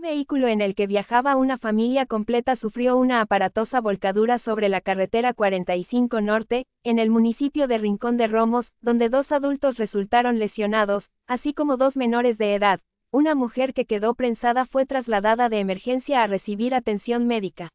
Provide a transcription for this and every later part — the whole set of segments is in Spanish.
vehículo en el que viajaba una familia completa sufrió una aparatosa volcadura sobre la carretera 45 Norte, en el municipio de Rincón de Romos, donde dos adultos resultaron lesionados, así como dos menores de edad. Una mujer que quedó prensada fue trasladada de emergencia a recibir atención médica.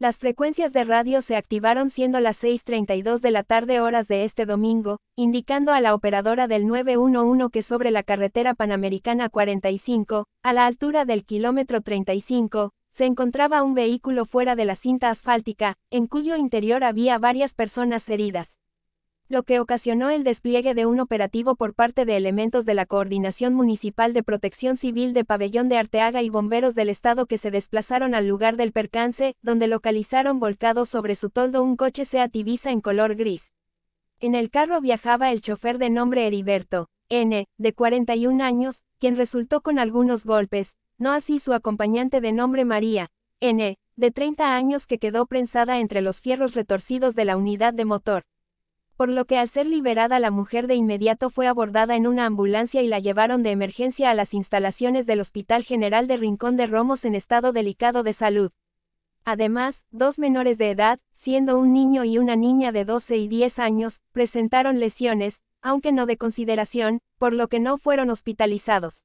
Las frecuencias de radio se activaron siendo las 6.32 de la tarde horas de este domingo, indicando a la operadora del 911 que sobre la carretera panamericana 45, a la altura del kilómetro 35, se encontraba un vehículo fuera de la cinta asfáltica, en cuyo interior había varias personas heridas lo que ocasionó el despliegue de un operativo por parte de elementos de la Coordinación Municipal de Protección Civil de Pabellón de Arteaga y bomberos del Estado que se desplazaron al lugar del percance, donde localizaron volcado sobre su toldo un coche Seat Ibiza en color gris. En el carro viajaba el chofer de nombre Heriberto, N., de 41 años, quien resultó con algunos golpes, no así su acompañante de nombre María, N., de 30 años que quedó prensada entre los fierros retorcidos de la unidad de motor por lo que al ser liberada la mujer de inmediato fue abordada en una ambulancia y la llevaron de emergencia a las instalaciones del Hospital General de Rincón de Romos en estado delicado de salud. Además, dos menores de edad, siendo un niño y una niña de 12 y 10 años, presentaron lesiones, aunque no de consideración, por lo que no fueron hospitalizados.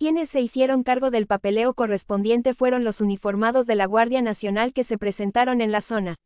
Quienes se hicieron cargo del papeleo correspondiente fueron los uniformados de la Guardia Nacional que se presentaron en la zona.